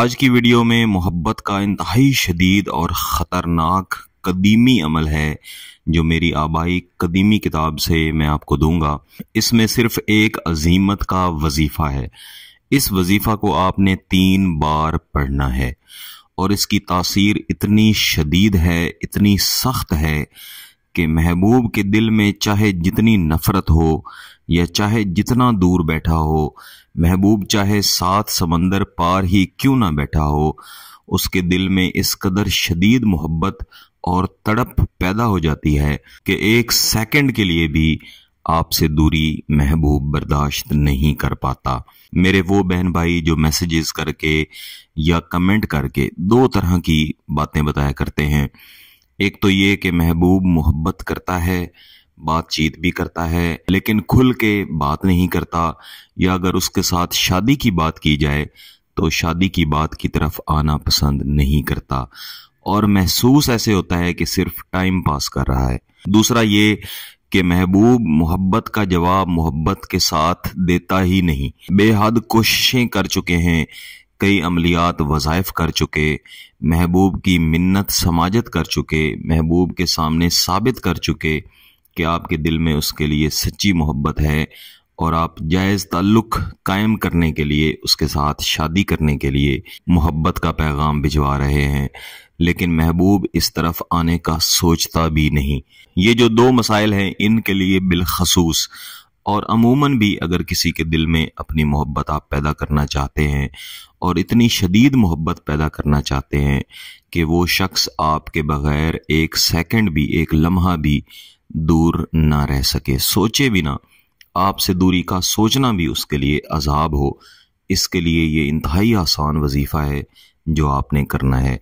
आज की वीडियो में मोहब्बत का इंतहाई शदीद और ख़तरनाक कदीमी अमल है जो मेरी आबाई कदीमी किताब से मैं आपको दूंगा इसमें सिर्फ एक अजीमत का वजीफ़ा है इस वजीफ़ा को आपने तीन बार पढ़ना है और इसकी तासीर इतनी शदीद है इतनी सख्त है कि महबूब के दिल में चाहे जितनी नफ़रत हो या चाहे जितना दूर बैठा हो महबूब चाहे सात समंदर पार ही क्यों ना बैठा हो उसके दिल में इस कदर शदीद मोहब्बत और तड़प पैदा हो जाती है कि एक सेकंड के लिए भी आपसे दूरी महबूब बर्दाश्त नहीं कर पाता मेरे वो बहन भाई जो मैसेजेस करके या कमेंट करके दो तरह की बातें बताया करते हैं एक तो ये कि महबूब मोहब्बत करता है बातचीत भी करता है लेकिन खुल के बात नहीं करता या अगर उसके साथ शादी की बात की जाए तो शादी की बात की तरफ आना पसंद नहीं करता और महसूस ऐसे होता है कि सिर्फ टाइम पास कर रहा है दूसरा ये कि महबूब मोहब्बत का जवाब मोहब्बत के साथ देता ही नहीं बेहद कोशिशें कर चुके हैं कई अमलियात वज़ायफ़ कर चुके महबूब की मन्नत समाजत कर चुके महबूब के सामने साबित कर चुके कि आपके दिल में उसके लिए सच्ची मोहब्बत है और आप जायज़ ताल्लुक़ कायम करने के लिए उसके साथ शादी करने के लिए मोहब्बत का पैगाम भिजवा रहे हैं लेकिन महबूब इस तरफ आने का सोचता भी नहीं ये जो दो मसाइल हैं इनके लिए बिलखसूस और अमूमन भी अगर किसी के दिल में अपनी मोहब्बत आप पैदा करना चाहते हैं और इतनी शदीद मोहब्बत पैदा करना चाहते हैं कि वो शख्स आपके बग़ैर एक सेकंड भी एक लम्हा भी दूर ना रह सके सोचे भी ना आपसे दूरी का सोचना भी उसके लिए अजाब हो इसके लिए ये इंतहाई आसान वजीफ़ा है जो आपने करना है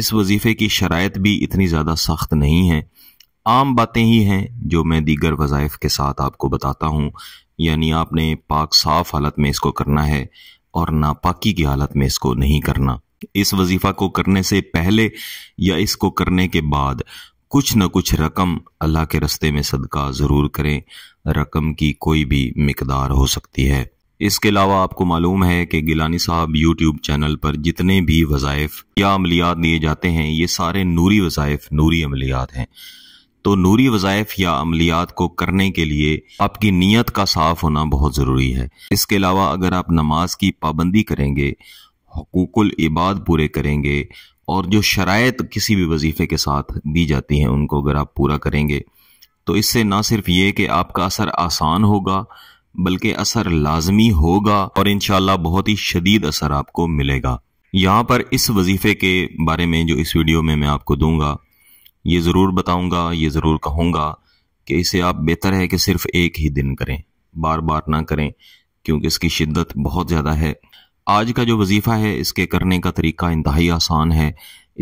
इस वजीफ़े की शरात भी इतनी ज़्यादा सख्त नहीं है आम बातें ही हैं जो मैं दीगर वज़ाइफ के साथ आपको बताता हूँ यानी आपने पाक साफ हालत में इसको करना है और नापाकी की हालत में इसको नहीं करना इस वजीफ़ा को करने से पहले या इसको करने के बाद कुछ न कुछ रकम अल्लाह के रस्ते में सदका ज़रूर करें रकम की कोई भी मकदार हो सकती है इसके अलावा आपको मालूम है कि गिलानी साहब यूट्यूब चैनल पर जितने भी वज़ाइफ या अमलियात दिए जाते हैं ये सारे नूरी वज़ाइफ नूरी अमलियात हैं तो नूरी वज़ायफ या अमलियात को करने के लिए आपकी नीयत का साफ होना बहुत ज़रूरी है इसके अलावा अगर आप नमाज की पाबंदी करेंगे हकूकुल इबाद पूरे करेंगे और जो शराय किसी भी वजीफ़े के साथ दी जाती हैं उनको अगर आप पूरा करेंगे तो इससे ना सिर्फ ये कि आपका असर आसान होगा बल्कि असर लाजमी होगा और इन बहुत ही शदीद असर आपको मिलेगा यहाँ पर इस वजीफ़े के बारे में जो इस वीडियो में मैं आपको दूंगा ये ज़रूर बताऊंगा ये ज़रूर कहूंगा कि इसे आप बेहतर है कि सिर्फ एक ही दिन करें बार बार ना करें क्योंकि इसकी शिद्दत बहुत ज़्यादा है आज का जो वजीफ़ा है इसके करने का तरीका इंतहाई आसान है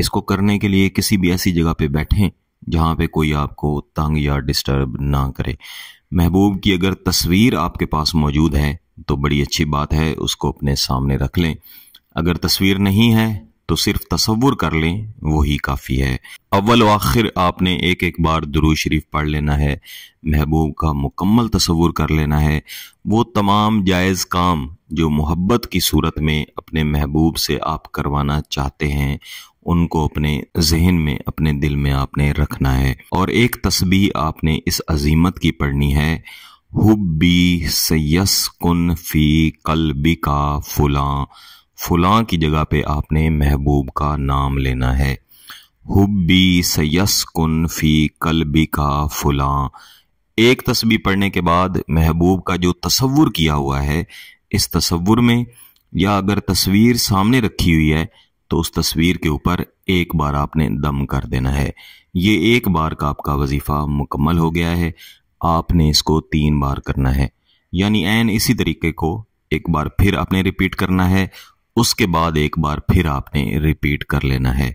इसको करने के लिए किसी भी ऐसी जगह पर बैठें जहाँ पर कोई आपको तंग या डिस्टर्ब ना करे महबूब की अगर तस्वीर आपके पास मौजूद है तो बड़ी अच्छी बात है उसको अपने सामने रख लें अगर तस्वीर नहीं है तो सिर्फ तस्वुर कर लें वही काफ़ी है अव्वल आखिर आपने एक एक बार दरू शरीफ पढ़ लेना है महबूब का मुकम्मल तस्वुर कर लेना है वो तमाम जायज़ काम जो मोहब्बत की सूरत में अपने महबूब से आप करवाना चाहते हैं उनको अपने जहन में अपने दिल में आपने रखना है और एक तस्बी आपने इस अजीमत की पढ़नी है हुबी सयस कन फी कल बिका फुला फुलां की जगह पे आपने महबूब का नाम लेना है सयस कन फी कलबी का फुलां एक तस्वीर पढ़ने के बाद महबूब का जो तस्वुर किया हुआ है इस तस्वुर में या अगर तस्वीर सामने रखी हुई है तो उस तस्वीर के ऊपर एक बार आपने दम कर देना है ये एक बार का आपका वजीफ़ा मुकम्मल हो गया है आपने इसको तीन बार करना है यानी एन इसी तरीके को एक बार फिर आपने रिपीट करना है उसके बाद एक बार फिर आपने रिपीट कर लेना है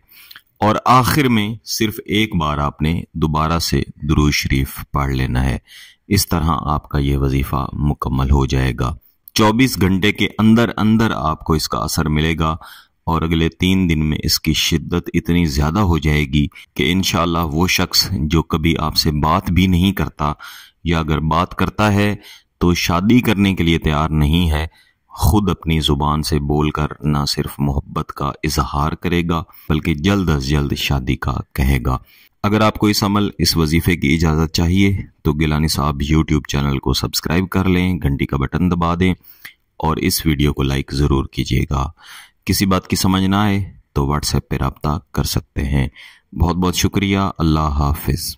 और आखिर में सिर्फ एक बार आपने दोबारा से दरू शरीफ पढ़ लेना है इस तरह आपका यह वजीफ़ा मुकम्मल हो जाएगा 24 घंटे के अंदर अंदर आपको इसका असर मिलेगा और अगले तीन दिन में इसकी शिद्दत इतनी ज़्यादा हो जाएगी कि इन वो शख्स जो कभी आपसे बात भी नहीं करता या अगर बात करता है तो शादी करने के लिए तैयार नहीं है खुद अपनी ज़ुबान से बोलकर न सिर्फ मोहब्बत का इजहार करेगा बल्कि जल्द अज जल्द शादी का कहेगा अगर आपको इस अमल इस वजीफ़े की इजाज़त चाहिए तो गिलानी साहब यूट्यूब चैनल को सब्सक्राइब कर लें घंटी का बटन दबा दें और इस वीडियो को लाइक ज़रूर कीजिएगा किसी बात की समझ ना आए तो व्हाट्सएप पर रबता कर सकते हैं बहुत बहुत शुक्रिया अल्लाह हाफिज़